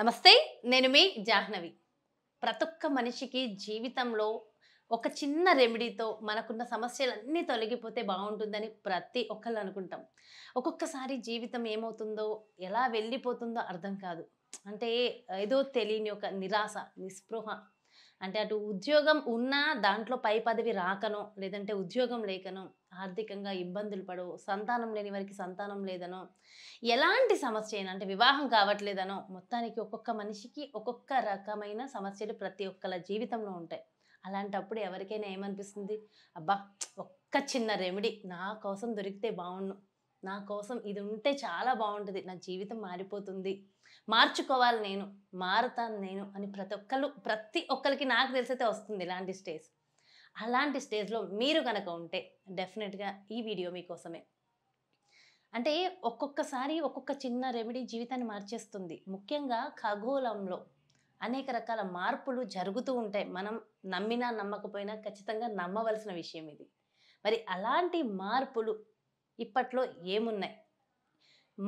నమస్తే నేను మీ జాహ్నవి ప్రతి ఒక్క మనిషికి జీవితంలో ఒక చిన్న రెమెడీతో మనకున్న సమస్యలన్నీ తొలగిపోతే బాగుంటుందని ప్రతి ఒక్కళ్ళు అనుకుంటాం ఒక్కొక్కసారి జీవితం ఏమవుతుందో ఎలా వెళ్ళిపోతుందో అర్థం కాదు అంటే ఏదో తెలియని ఒక నిరాశ నిస్పృహ అంటే అటు ఉద్యోగం ఉన్నా దాంట్లో పై పదవి రాకనో లేదంటే ఉద్యోగం లేకనో ఆర్థికంగా ఇబ్బందులు పడవు సంతానం లేని వారికి సంతానం లేదనో ఎలాంటి సమస్య అయినా అంటే వివాహం కావట్లేదనో మొత్తానికి ఒక్కొక్క మనిషికి ఒక్కొక్క రకమైన సమస్యలు ప్రతి ఒక్కళ్ళ జీవితంలో ఉంటాయి అలాంటప్పుడు ఎవరికైనా ఏమనిపిస్తుంది అబ్బా ఒక్క చిన్న రెమెడీ నా కోసం దొరికితే బాగుండు నా కోసం ఇది ఉంటే చాలా బాగుంటుంది నా జీవితం మారిపోతుంది మార్చుకోవాలి నేను మారుతాను నేను అని ప్రతి ఒక్కరు ప్రతి ఒక్కరికి నాకు తెలిసైతే వస్తుంది ఇలాంటి స్టేజ్ అలాంటి స్టేజ్లో మీరు కనుక ఉంటే డెఫినెట్గా ఈ వీడియో మీకోసమే అంటే ఒక్కొక్కసారి ఒక్కొక్క చిన్న రెమెడీ జీవితాన్ని మార్చేస్తుంది ముఖ్యంగా ఖగోళంలో అనేక రకాల మార్పులు జరుగుతూ ఉంటాయి మనం నమ్మినా నమ్మకపోయినా ఖచ్చితంగా నమ్మవలసిన విషయం ఇది మరి అలాంటి మార్పులు ఇప్పట్లో ఏమున్నాయి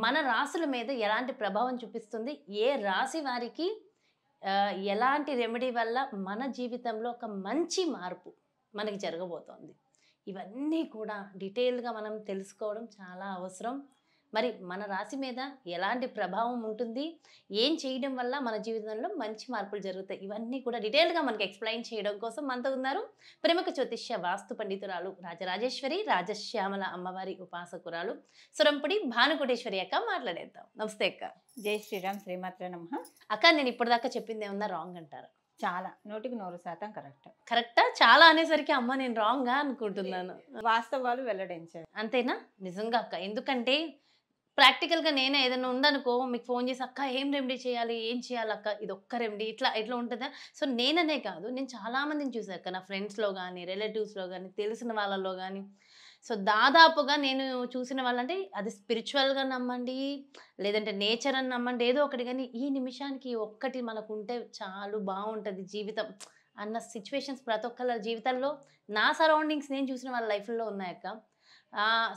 మన రాసుల మీద ఎలాంటి ప్రభావం చూపిస్తుంది ఏ రాశి వారికి ఎలాంటి రెమెడీ వల్ల మన జీవితంలో ఒక మంచి మార్పు మనకి జరగబోతోంది ఇవన్నీ కూడా డీటెయిల్గా మనం తెలుసుకోవడం చాలా అవసరం మరి మన రాశి మీద ఎలాంటి ప్రభావం ఉంటుంది ఏం చేయడం వల్ల మన జీవితంలో మంచి మార్పులు జరుగుతాయి ఇవన్నీ కూడా డీటెయిల్గా మనకి ఎక్స్ప్లెయిన్ చేయడం కోసం మనతో ఉన్నారు ప్రముఖ జ్యోతిష్య వాస్తు పండితురాలు రాజరాజేశ్వరి రాజశ్యామల అమ్మవారి ఉపాసకురాలు సురంపుడి భానుకోటేశ్వరి అక్క మాట్లాడేద్దాం నమస్తే అక్క జై శ్రీరామ్ శ్రీమాత్ర నమ అక్క నేను ఇప్పటిదాకా చెప్పింది ఏమన్నా రాంగ్ అంటారు చాలా నూటికి నూరు శాతం కరెక్ట్ కరెక్టా చాలా అనేసరికి అమ్మ నేను రాంగ్గా అనుకుంటున్నాను వాస్తవాలు వెల్లడించాను అంతేనా నిజంగా అక్క ఎందుకంటే ప్రాక్టికల్గా నేనే ఏదైనా ఉందనుకో మీకు ఫోన్ చేసి అక్క ఏం రెమెడీ చేయాలి ఏం చేయాలి అక్క ఇది ఒక్క రెమెడీ ఇట్లా ఇట్లా ఉంటుందా సో నేననే కాదు నేను చాలామందిని అక్క నా ఫ్రెండ్స్లో కానీ రిలేటివ్స్లో కానీ తెలిసిన వాళ్ళలో కానీ సో దాదాపుగా నేను చూసిన వాళ్ళంటే అది స్పిరిచువల్గా నమ్మండి లేదంటే నేచర్ అని నమ్మండి ఏదో ఒకటి కానీ ఈ నిమిషానికి ఒక్కటి మనకు ఉంటే చాలు బాగుంటుంది జీవితం అన్న సిచ్యువేషన్స్ ప్రతి ఒక్కళ్ళ జీవితాల్లో నా సరౌండింగ్స్ నేను చూసిన వాళ్ళ లైఫ్లో ఉన్నాయక్క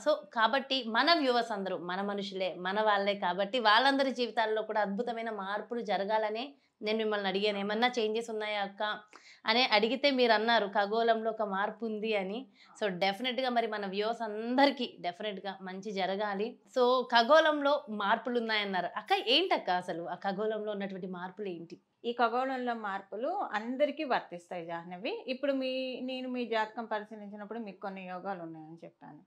సో కాబట్టి మన వ్యూవర్స్ అందరూ మన మనుషులే మన వాళ్ళే కాబట్టి వాళ్ళందరి జీవితాల్లో కూడా అద్భుతమైన మార్పులు జరగాలనే నేను మిమ్మల్ని అడిగాను ఏమన్నా చేంజెస్ ఉన్నాయా అక్క అని అడిగితే మీరు అన్నారు ఖగోళంలో ఒక మార్పు ఉంది అని సో డెఫినెట్గా మరి మన వ్యూవర్స్ అందరికీ డెఫినెట్గా మంచి జరగాలి సో ఖగోళంలో మార్పులు ఉన్నాయన్నారు అక్క ఏంటక్క అసలు ఆ ఖగోళంలో ఉన్నటువంటి మార్పులు ఏంటి ఈ ఖగోళంలో మార్పులు అందరికీ వర్తిస్తాయి జాహ్నవి ఇప్పుడు మీ నేను మీ జాతకం పరిశీలించినప్పుడు మీకు కొన్ని యోగాలు ఉన్నాయని చెప్పాను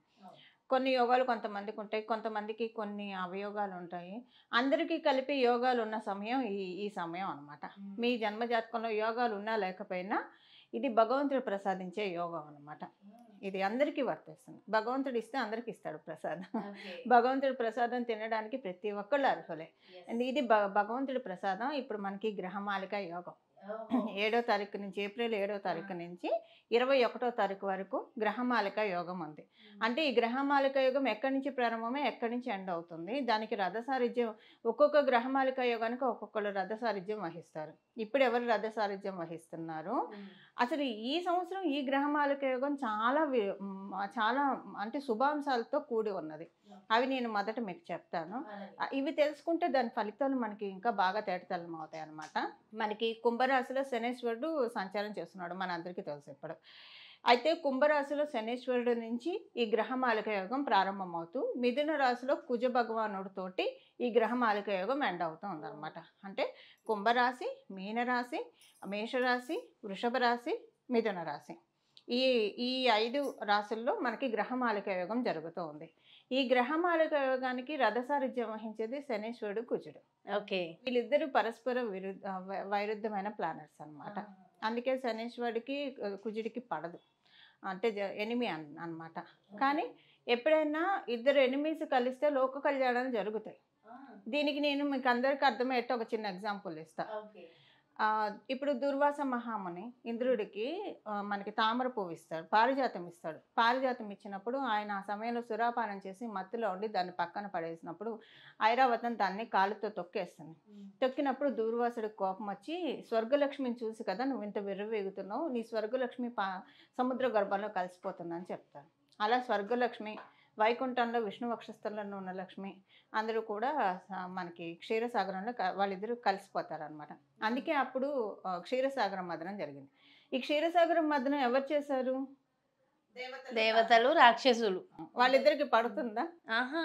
కొన్ని యోగాలు కొంతమందికి ఉంటాయి కొంతమందికి కొన్ని అవయోగాలు ఉంటాయి అందరికీ కలిపి యోగాలు ఉన్న సమయం ఈ ఈ సమయం అనమాట మీ జన్మజాతకంలో యోగాలు ఉన్నా లేకపోయినా ఇది భగవంతుడు ప్రసాదించే యోగం అనమాట ఇది అందరికీ వర్తిస్తుంది భగవంతుడు ఇస్తే అందరికీ ఇస్తాడు ప్రసాదం భగవంతుడు ప్రసాదం తినడానికి ప్రతి ఒక్కళ్ళు అర్హులే ఇది భగవంతుడి ప్రసాదం ఇప్పుడు మనకి గ్రహమాలిక యోగం ఏడో తారీఖు నుంచి ఏప్రిల్ ఏడో తారీఖు నుంచి ఇరవై ఒకటో తారీఖు వరకు గ్రహమాలిక యోగం ఉంది అంటే ఈ గ్రహమాలిక యోగం ఎక్కడి నుంచి ప్రారంభమే ఎక్కడి నుంచి ఎండ్ అవుతుంది దానికి రథసారిధ్యం ఒక్కొక్క గ్రహమాలిక యోగానికి ఒక్కొక్కరు రథసారిధ్యం వహిస్తారు ఇప్పుడు ఎవరు రథ సారథ్యం వహిస్తున్నారు అసలు ఈ సంవత్సరం ఈ గ్రహమాలక యోగం చాలా చాలా అంటే శుభాంశాలతో కూడి ఉన్నది అవి నేను మొదట మీకు చెప్తాను ఇవి తెలుసుకుంటే దాని ఫలితాలు మనకి ఇంకా బాగా తేటతలం అవుతాయి అనమాట మనకి కుంభరాశిలో శనేశ్వరుడు సంచారం చేస్తున్నాడు మన అందరికీ తెలుసు ఇప్పుడు అయితే కుంభరాశిలో శనేశ్వరుడు నుంచి ఈ గ్రహమాలక యోగం ప్రారంభమవుతూ మిథున రాశిలో కుజ భగవానుడితోటి ఈ గ్రహ మాలిక యోగం ఎండ్ అవుతుంది అనమాట అంటే కుంభరాశి మీనరాశి మేషరాశి వృషభ రాశి మిథున రాశి ఈ ఈ ఐదు రాశుల్లో మనకి గ్రహమాలిక యోగం జరుగుతూ ఉంది ఈ మాలిక యోగానికి రథసారిధ్యం వహించేది శనేశ్వరుడు కుజుడు ఓకే వీళ్ళిద్దరూ పరస్పర విరుద్ధ వైరుద్ధమైన ప్లానెట్స్ అనమాట అందుకే శనేశ్వరుడికి కుజుడికి పడదు అంటే ఎనిమి అన్ అనమాట కానీ ఎప్పుడైనా ఇద్దరు ఎనిమీస్ కలిస్తే లోక కళ్యాణాలు జరుగుతాయి దీనికి నేను మీకు అందరికి అర్థమయ్యేట్టు ఒక చిన్న ఎగ్జాంపుల్ ఇస్తా ఇప్పుడు దుర్వాస మహాముని ఇంద్రుడికి మనకి తామర పువ్వు ఇస్తాడు పారిజాతం ఇస్తాడు పారిజాతం ఇచ్చినప్పుడు ఆయన ఆ సమయంలో సురాపానం చేసి మత్తులో ఉండి దాన్ని పక్కన పడేసినప్పుడు ఐరావతం దాన్ని కాలుతో తొక్కేస్తుంది తొక్కినప్పుడు దుర్వాసుడికి కోపం వచ్చి స్వర్గలక్ష్మిని చూసి కదా నువ్వు ఇంత విర్రవేగుతున్నావు నీ స్వర్గలక్ష్మి సముద్ర గర్భంలో కలిసిపోతుందని చెప్తాడు అలా స్వర్గలక్ష్మి వైకుంఠంలో విష్ణు వక్షస్థలంలో ఉన్న లక్ష్మి అందరూ కూడా మనకి క్షీరసాగరంలో వాళ్ళిద్దరూ కలిసిపోతారనమాట అందుకే అప్పుడు క్షీరసాగరం మదనం జరిగింది ఈ క్షీరసాగరం మదనం ఎవరు చేశారు దేవతలు రాక్షసులు వాళ్ళిద్దరికి పడుతుందా ఆహా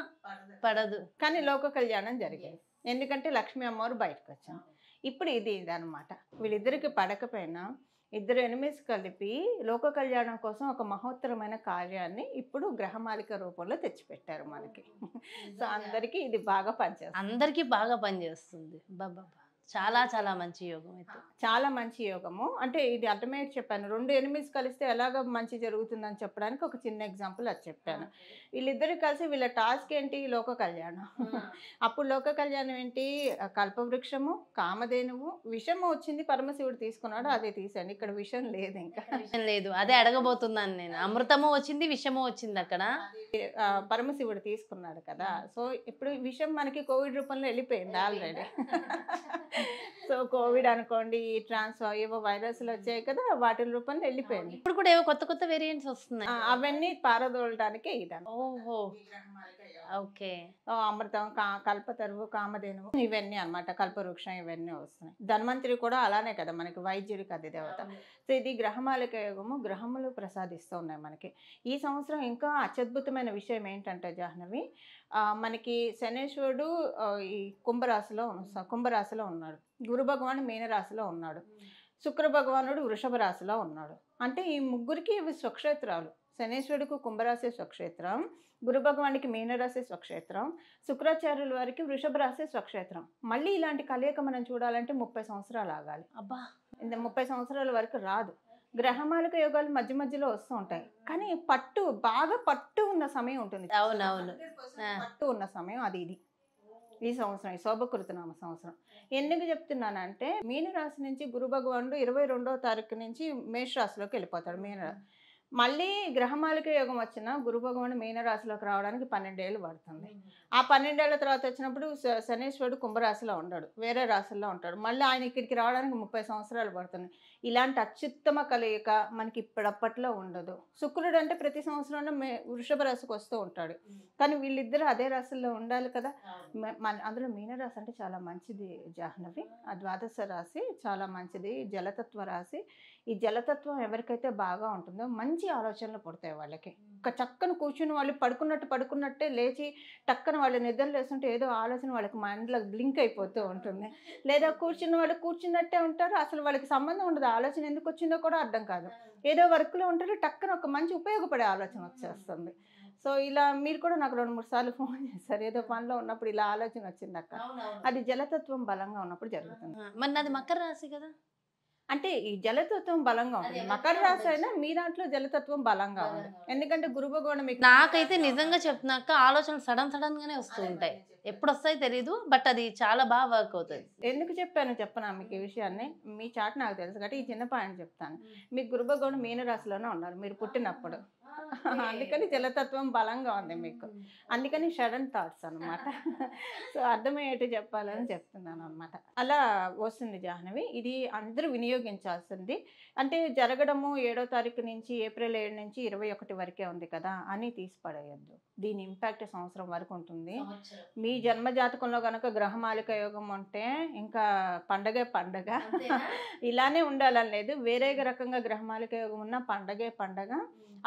పడదు కానీ లోక కళ్యాణం జరిగింది ఎందుకంటే లక్ష్మీ అమ్మవారు బయటకు వచ్చాం ఇప్పుడు ఇది ఇదనమాట వీళ్ళిద్దరికి పడకపోయినా ఇద్దరు ఎనిమిస్ కలిపి లోక కళ్యాణం కోసం ఒక మహోత్తరమైన కార్యాన్ని ఇప్పుడు గ్రహమాలిక రూపంలో తెచ్చిపెట్టారు మనకి సో అందరికీ ఇది బాగా పనిచేస్తుంది అందరికీ బాగా పనిచేస్తుంది బాబా చాలా చాలా మంచి యోగం అయితే చాలా మంచి యోగము అంటే ఇది అర్థమయ్యేది చెప్పాను రెండు ఎనిమిస్ కలిస్తే ఎలాగ మంచి జరుగుతుందని చెప్పడానికి ఒక చిన్న ఎగ్జాంపుల్ అది చెప్పాను వీళ్ళిద్దరు కలిసి వీళ్ళ టాస్క్ ఏంటి లోక కళ్యాణం అప్పుడు లోక కళ్యాణం ఏంటి కల్పవృక్షము కామధేనువు విషము వచ్చింది పరమశివుడు తీసుకున్నాడు అదే తీసాను ఇక్కడ విషం లేదు ఇంకా విషం లేదు అదే అడగబోతున్నాను నేను అమృతము వచ్చింది విషము వచ్చింది అక్కడ పరమశివుడు తీసుకున్నాడు కదా సో ఇప్పుడు విషం మనకి కోవిడ్ రూపంలో వెళ్ళిపోయింది ఆల్రెడీ సో కోవిడ్ అనుకోండి ఈ ట్రాన్స్ ఏవో వైరస్లు వచ్చాయి కదా వాటి రూపంలో వెళ్ళిపోయింది ఇప్పుడు కూడా ఏవో కొత్త కొత్త వేరియంట్స్ వస్తున్నాయి అవన్నీ పారదోలడానికే ఇదాన్ని ఓహో ఓకే అమృతం కల్పతరువు కామధేను ఇవన్నీ అనమాట కల్పవృక్షం ఇవన్నీ వస్తున్నాయి ధన్వంతరి కూడా అలానే కదా మనకి వైద్యుడి కథ దేవత సో ఇది గ్రహమాలిక యోగము గ్రహములు ప్రసాదిస్తూ ఉన్నాయి మనకి ఈ సంవత్సరం ఇంకా అత్యద్భుతమైన విషయం ఏంటంటే జాహ్నవి మనకి శనేశ్వరుడు ఈ కుంభరాశిలో కుంభరాశిలో ఉన్నాడు గురు భగవాను మీనరాశిలో ఉన్నాడు శుక్ర భగవానుడు వృషభ రాశిలో ఉన్నాడు అంటే ఈ ముగ్గురికి ఇవి స్వక్షేత్రాలు శనేశ్వరుడికి కుంభరాశి స్వక్షేత్రం గురు భగవానికి మీనరాశి స్వక్షేత్రం శుక్రాచార్యుల వారికి వృషభ రాశి స్వక్షేత్రం మళ్ళీ ఇలాంటి కలయిక మనం చూడాలంటే ముప్పై సంవత్సరాలు ఆగాలి అబ్బా ఇంత ముప్పై సంవత్సరాల వరకు రాదు గ్రహమాలిక యోగాలు మధ్య మధ్యలో వస్తూ ఉంటాయి కానీ పట్టు బాగా పట్టు ఉన్న సమయం ఉంటుంది అవునవును పట్టు ఉన్న సమయం అది ఇది ఈ సంవత్సరం ఈ శోభకృతనామ సంవత్సరం ఎందుకు చెప్తున్నానంటే మీనరాశి నుంచి గురు భగవానుడు ఇరవై రెండవ తారీఖు నుంచి మేషరాశిలోకి వెళ్ళిపోతాడు మీనరాశి మళ్ళీ గ్రహమాలిక యోగం వచ్చిన గురు భగవాను మీనరాశిలోకి రావడానికి పన్నెండేళ్ళు పడుతుంది ఆ పన్నెండేళ్ల తర్వాత వచ్చినప్పుడు శనేశ్వరుడు కుంభరాశిలో ఉండడు వేరే రాశుల్లో ఉంటాడు మళ్ళీ ఆయన ఇక్కడికి రావడానికి ముప్పై సంవత్సరాలు పడుతుంది ఇలాంటి అత్యుత్తమ కలయిక మనకి ఇప్పుడప్పట్లో ఉండదు శుక్రుడు అంటే ప్రతి సంవత్సరంలో మే వృషభ రాశికి వస్తూ ఉంటాడు కానీ వీళ్ళిద్దరూ అదే రాశుల్లో ఉండాలి కదా మన అందులో మీనరాశి అంటే చాలా మంచిది జాహ్నవి ఆ ద్వాదశ రాశి చాలా మంచిది జలతత్వ రాశి ఈ జలతత్వం ఎవరికైతే బాగా ఉంటుందో మంచి ఆలోచనలు పుడతాయి వాళ్ళకి చక్కని కూర్చుని వాళ్ళు పడుకున్నట్టు పడుకున్నట్టే లేచి టక్కన వాళ్ళు నిద్ర లేస్తుంటే ఏదో ఆలోచన వాళ్ళకి మైండ్లో బ్లింక్ అయిపోతూ ఉంటుంది లేదా కూర్చున్న వాళ్ళు కూర్చున్నట్టే ఉంటారు అసలు వాళ్ళకి సంబంధం ఉండదు ఆలోచన ఎందుకు వచ్చిందో కూడా అర్థం కాదు ఏదో వర్క్లో ఉంటారు టక్కన ఒక మంచి ఉపయోగపడే ఆలోచన వచ్చేస్తుంది సో ఇలా మీరు కూడా నాకు రెండు మూడు సార్లు ఫోన్ చేశారు ఏదో పనిలో ఉన్నప్పుడు ఇలా ఆలోచన వచ్చింది అక్క అది జలతత్వం బలంగా ఉన్నప్పుడు జరుగుతుంది మరి నాది మకర రాశి కదా అంటే ఈ జలతత్వం బలంగా ఉంటుంది మకర రాశి అయినా మీ దాంట్లో జలతత్వం బలంగా ఉంది ఎందుకంటే గురుభగోణం నాకైతే నిజంగా చెప్తున్నాక ఆలోచనలు సడన్ సడన్ గానే వస్తూ ఉంటాయి ఎప్పుడు వస్తాయి తెలియదు బట్ అది చాలా బాగా వర్క్ అవుతుంది ఎందుకు చెప్పాను చెప్పనా మీకు ఈ విషయాన్ని మీ చాట్ నాకు తెలుసు కాబట్టి ఈ చిన్న పాయింట్ చెప్తాను మీకు గురుభగోణం మీనరాశిలోనే ఉన్నారు మీరు పుట్టినప్పుడు అందుకని జలతత్వం బలంగా ఉంది మీకు అందుకని షడన్ థాట్స్ అనమాట సో అర్థమయ్యేట్టు చెప్పాలని చెప్తున్నాను అనమాట అలా వస్తుంది జాహ్నవి ఇది అందరూ వినియోగించాల్సింది అంటే జరగడము ఏడో తారీఖు నుంచి ఏప్రిల్ ఏడు నుంచి ఇరవై ఒకటి వరకే ఉంది కదా అని తీసి దీని ఇంపాక్ట్ సంవత్సరం వరకు ఉంటుంది మీ జన్మ జాతకంలో కనుక గ్రహమాలిక యోగం ఉంటే ఇంకా పండగే పండగ ఇలానే ఉండాలని లేదు వేరే రకంగా గ్రహమాలిక యోగం ఉన్న పండగే పండగ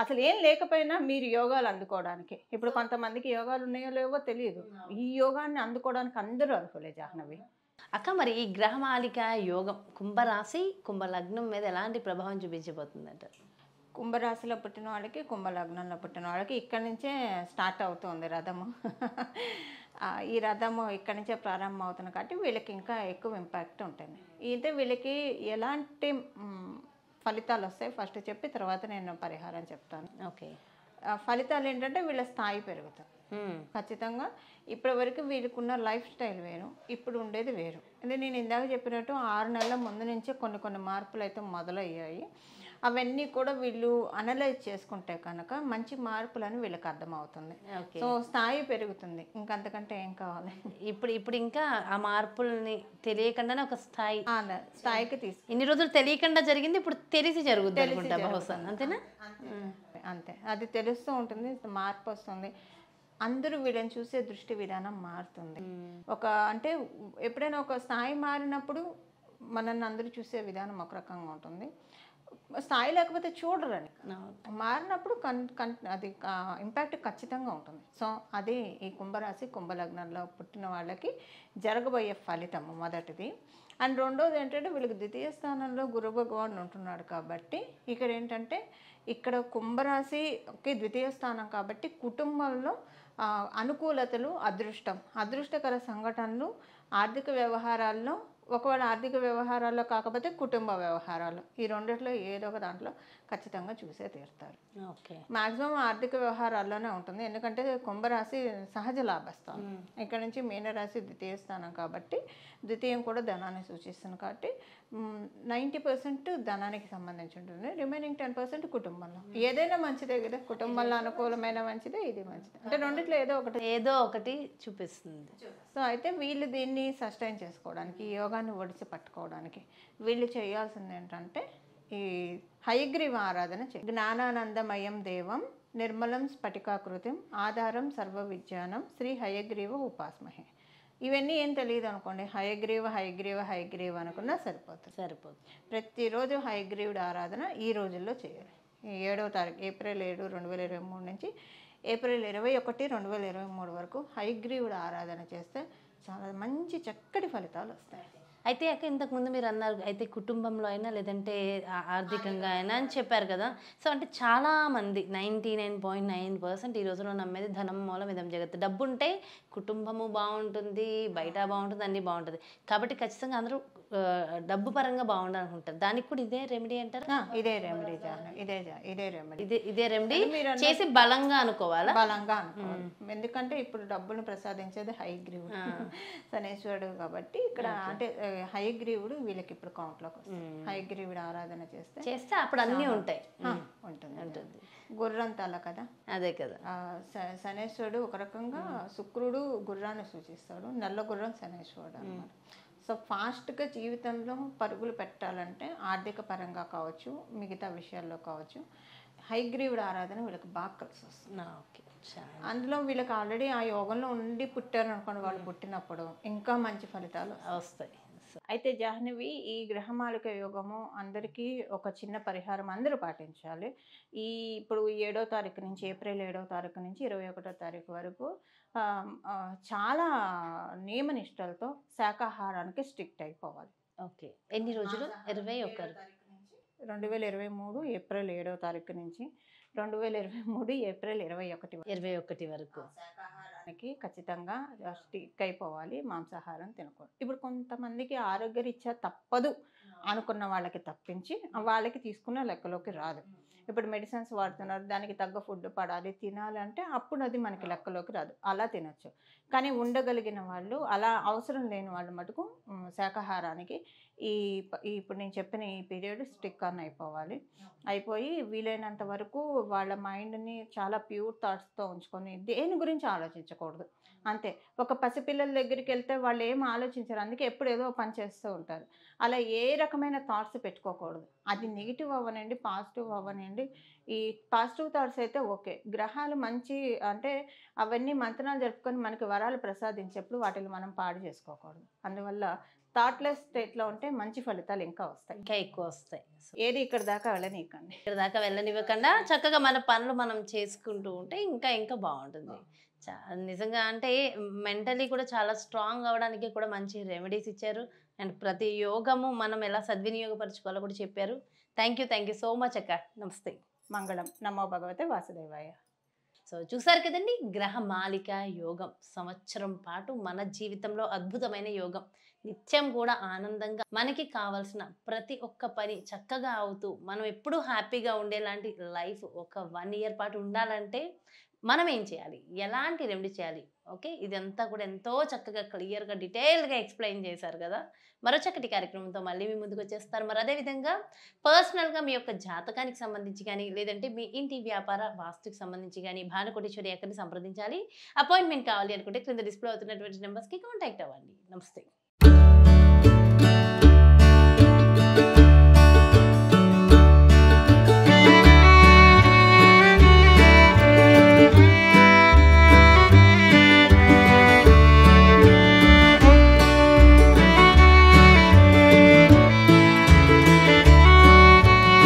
అసలు ఏం లేకపోయినా మీరు యోగాలు అందుకోవడానికి ఇప్పుడు కొంతమందికి యోగాలు ఉన్నాయో లేవో తెలియదు ఈ యోగాన్ని అందుకోవడానికి అందరూ అర్హులే జాహ్నవి అక్క మరి ఈ గ్రహమాలిక యోగం కుంభరాశి కుంభలగ్నం మీద ఎలాంటి ప్రభావం చూపించబోతుందంట కుంభరాశిలో పుట్టిన వాళ్ళకి కుంభలగ్నంలో పుట్టిన వాళ్ళకి ఇక్కడి నుంచే స్టార్ట్ అవుతుంది రథము ఈ రథము ఇక్కడి నుంచే ప్రారంభం అవుతుంది కాబట్టి వీళ్ళకి ఇంకా ఎక్కువ ఇంపాక్ట్ ఉంటుంది అయితే వీళ్ళకి ఎలాంటి ఫలితాలు వస్తాయి ఫస్ట్ చెప్పి తర్వాత నేను పరిహారం చెప్తాను ఓకే ఫలితాలు ఏంటంటే వీళ్ళ స్థాయి పెరుగుతాయి ఖచ్చితంగా ఇప్పటి వరకు వీళ్ళకున్న లైఫ్ స్టైల్ వేరు ఇప్పుడు ఉండేది వేరు అంటే నేను ఇందాక చెప్పినట్టు ఆరు నెలల ముందు నుంచే కొన్ని కొన్ని మార్పులు అయితే మొదలయ్యాయి అవన్నీ కూడా వీళ్ళు అనలైజ్ చేసుకుంటే కనుక మంచి మార్పులని వీళ్ళకి అర్థమవుతుంది సో స్థాయి పెరుగుతుంది ఇంకంతకంటే ఏం కావాలి ఇప్పుడు ఇప్పుడు ఇంకా ఆ మార్పుల్ని తెలియకుండానే ఒక స్థాయి స్థాయికి తీసుకు ఇన్ని రోజులు తెలియకుండా జరిగింది ఇప్పుడు తెలిసి జరుగుతుంది అనుకుంటా బహుశా అంతేనా అంతే అది తెలుస్తూ ఉంటుంది మార్పు వస్తుంది అందరూ వీళ్ళని చూసే దృష్టి విధానం మారుతుంది ఒక అంటే ఎప్పుడైనా ఒక స్థాయి మారినప్పుడు మనల్ని అందరూ చూసే విధానం ఒక రకంగా ఉంటుంది స్థాయి లేకపోతే చూడరని మారినప్పుడు కన్ కన్ అది ఇంపాక్ట్ ఖచ్చితంగా ఉంటుంది సో అదే ఈ కుంభరాశి కుంభలగ్నంలో పుట్టిన వాళ్ళకి జరగబోయే ఫలితము మొదటిది అండ్ రెండోది ఏంటంటే వీళ్ళకి ద్వితీయ స్థానంలో గురు భగవాన్ ఉంటున్నాడు కాబట్టి ఇక్కడ ఏంటంటే ఇక్కడ కుంభరాశికి ద్వితీయ స్థానం కాబట్టి కుటుంబంలో అనుకూలతలు అదృష్టం అదృష్టకర సంఘటనలు ఆర్థిక వ్యవహారాల్లో ఒకవేళ ఆర్థిక వ్యవహారాల్లో కాకపోతే కుటుంబ వ్యవహారాలు ఈ రెండిట్లో ఏదో ఒక దాంట్లో ఖచ్చితంగా చూసే తీరుతారు ఓకే మాక్సిమం ఆర్థిక వ్యవహారాల్లోనే ఉంటుంది ఎందుకంటే కుంభరాశి సహజ లాభస్థానం ఇక్కడ నుంచి మీనరాశి ద్వితీయ స్థానం కాబట్టి ద్వితీయం కూడా ధనాన్ని సూచిస్తుంది కాబట్టి నైంటీ పర్సెంట్ ధనానికి సంబంధించి ఉంటుంది రిమైనింగ్ టెన్ పర్సెంట్ కుటుంబంలో ఏదైనా మంచిదే కదా కుటుంబంలో అనుకూలమైన మంచిదే ఇది మంచిదే అంటే రెండిట్లో ఏదో ఒకటి ఏదో ఒకటి చూపిస్తుంది సో అయితే వీళ్ళు దీన్ని సస్టైన్ చేసుకోవడానికి యోగాన్ని ఒడిసి పట్టుకోవడానికి వీళ్ళు చేయాల్సింది ఏంటంటే ఈ హైగ్రీవ ఆరాధన చే జ్ఞానానందమయం దేవం నిర్మలం స్ఫటికాకృతిం ఆధారం సర్వ విజ్ఞానం శ్రీ హయగ్రీవ ఉపాస్మహే ఇవన్నీ ఏం తెలియదు అనుకోండి హయగ్రీవ హయగ్రీవ హయగ్రీవ అనుకున్నా సరిపోతుంది సరిపోతుంది ప్రతిరోజు హయగ్రీవుడి ఆరాధన ఈ రోజుల్లో చేయాలి ఏడవ తారీఖు ఏప్రిల్ ఏడు రెండు వేల ఇరవై మూడు నుంచి ఏప్రిల్ ఇరవై ఒకటి రెండు వేల ఇరవై మూడు వరకు హైగ్రీవుడు ఆరాధన చేస్తే చాలా మంచి చక్కటి ఫలితాలు వస్తాయి అయితే అక్క ఇంతకుముందు మీరు అన్నారు అయితే కుటుంబంలో అయినా లేదంటే ఆర్థికంగా అయినా అని చెప్పారు కదా సో అంటే చాలా మంది ninety nine point nine percent ఈ రోజులో నమ్మేది ధనం మూలం ఇదం జగత్ డబ్బు ఉంటే కుటుంబము బాగుంటుంది బయట బాగుంటుంది అన్నీ బాగుంటుంది కాబట్టి ఖచ్చితంగా అందరూ డబ్బు పరంగా బాగుండాలి అనుకుంటారు దానికి కూడా ఇదే రెమెడీ అంటారు ఇదే రెమెడీ ఇదే ఇదే రెమెడీ ఇదే ఇదే రెమెడీ చేసి బలంగా అనుకోవాలా బలంగా అనుకోవాలి ఎందుకంటే ఇప్పుడు డబ్బును ప్రసాదించేది హైగ్రీవుడు శనేశ్వరుడు కాబట్టి ఇక్కడ అంటే హైగ్రీవుడు వీళ్ళకి ఇప్పుడు కౌంట్లోకి వస్తుంది హైగ్రీవుడు ఆరాధన చేస్తే చేస్తే అప్పుడు అన్ని ఉంటాయి ఉంటుంది ఉంటుంది గుర్రం తల కదా అదే కదా శనేశ్వరుడు ఒక రకంగా శుక్రుడు గుర్రాన్ని సూచిస్తాడు నల్ల గుర్రం శనేశ్వరుడు అనమాట సో ఫాస్ట్గా జీవితంలో పరుగులు పెట్టాలంటే ఆర్థిక పరంగా కావచ్చు మిగతా విషయాల్లో కావచ్చు హైగ్రీవుడు ఆరాధన వీళ్ళకి బాగా కలిసి వస్తుంది ఓకే అందులో వీళ్ళకి ఆల్రెడీ ఆ యోగంలో ఉండి పుట్టారు అనుకోండి వాళ్ళు పుట్టినప్పుడు ఇంకా మంచి ఫలితాలు వస్తాయి అయితే జాహ్నవి ఈ గ్రహమాలిక యోగము అందరికీ ఒక చిన్న పరిహారం అందరూ పాటించాలి ఈ ఇప్పుడు ఏడో తారీఖు నుంచి ఏప్రిల్ ఏడో తారీఖు నుంచి ఇరవై ఒకటో తారీఖు వరకు చాలా నియమనిష్టలతో శాకాహారానికి స్ట్రిక్ట్ అయిపోవాలి ఓకే ఎన్ని రోజులు ఇరవై ఒకరు రెండు వేల ఇరవై మూడు ఏప్రిల్ ఏడవ తారీఖు నుంచి రెండు వేల ఇరవై మూడు ఏప్రిల్ ఇరవై ఒకటి ఇరవై ఒకటి వరకు మనకి ఖచ్చితంగా స్టిక్ అయిపోవాలి మాంసాహారం తినకూడదు ఇప్పుడు కొంతమందికి ఆరోగ్యరీత్యా తప్పదు అనుకున్న వాళ్ళకి తప్పించి వాళ్ళకి తీసుకున్న లెక్కలోకి రాదు ఇప్పుడు మెడిసిన్స్ వాడుతున్నారు దానికి తగ్గ ఫుడ్ పడాలి తినాలంటే అప్పుడు అది మనకి లెక్కలోకి రాదు అలా తినచ్చు కానీ ఉండగలిగిన వాళ్ళు అలా అవసరం లేని వాళ్ళు మటుకు శాకాహారానికి ఈ ఇప్పుడు నేను చెప్పిన ఈ పీరియడ్ స్టిక్ అని అయిపోవాలి అయిపోయి వీలైనంత వరకు వాళ్ళ మైండ్ని చాలా ప్యూర్ థాట్స్తో ఉంచుకొని దేని గురించి ఆలోచించకూడదు అంతే ఒక పసిపిల్లల దగ్గరికి వెళ్తే వాళ్ళు ఏం ఆలోచించరు అందుకే ఎప్పుడు ఏదో పని చేస్తూ ఉంటారు అలా ఏ రకమైన థాట్స్ పెట్టుకోకూడదు అది నెగిటివ్ అవ్వనండి పాజిటివ్ అవ్వనండి ఈ పాజిటివ్ థాట్స్ అయితే ఓకే గ్రహాలు మంచి అంటే అవన్నీ మంత్రాలు జరుపుకొని మనకి వరాలు ప్రసాదించేప్పుడు వాటిని మనం పాడు చేసుకోకూడదు అందువల్ల థాట్లెస్ స్టేట్లో ఉంటే మంచి ఫలితాలు ఇంకా వస్తాయి ఇంకా ఎక్కువ వస్తాయి ఏది ఇక్కడ దాకా వెళ్ళనివ్వకండి ఇక్కడ దాకా వెళ్ళనివ్వకుండా చక్కగా మన పనులు మనం చేసుకుంటూ ఉంటే ఇంకా ఇంకా బాగుంటుంది నిజంగా అంటే మెంటలీ కూడా చాలా స్ట్రాంగ్ అవడానికి కూడా మంచి రెమెడీస్ ఇచ్చారు అండ్ ప్రతి యోగము మనం ఎలా సద్వినియోగపరచుకోవాలో కూడా చెప్పారు thank you thank you so much అక్క నమస్తే మంగళం నమో భగవతే వాసుదేవాయ సో చూసారు కదండి గ్రహ మాలిక యోగం సంవత్సరం పాటు మన జీవితంలో అద్భుతమైన యోగం నిత్యం కూడా ఆనందంగా మనకి కావాల్సిన ప్రతి ఒక్క పని చక్కగా అవుతూ మనం ఎప్పుడూ హ్యాపీగా ఉండేలాంటి లైఫ్ ఒక వన్ ఇయర్ పాటు ఉండాలంటే మనం ఏం చేయాలి ఎలాంటి రెమెడీ చేయాలి ఓకే ఇదంతా కూడా ఎంతో చక్కగా క్లియర్గా డీటెయిల్గా ఎక్స్ప్లెయిన్ చేశారు కదా మరో చక్కటి కార్యక్రమంతో మళ్ళీ మీ ముందుకు వచ్చేస్తారు మరి అదేవిధంగా పర్సనల్గా మీ యొక్క జాతకానికి సంబంధించి కానీ లేదంటే మీ ఇంటి వ్యాపార వాస్తుకి సంబంధించి కానీ భానుకోటేశ్వరి ఎక్కడిని సంప్రదించాలి అపాయింట్మెంట్ కావాలి అనుకుంటే క్రింద డిస్ప్లే అవుతున్నటువంటి నెంబర్స్కి కాంటాక్ట్ అవ్వండి నమస్తే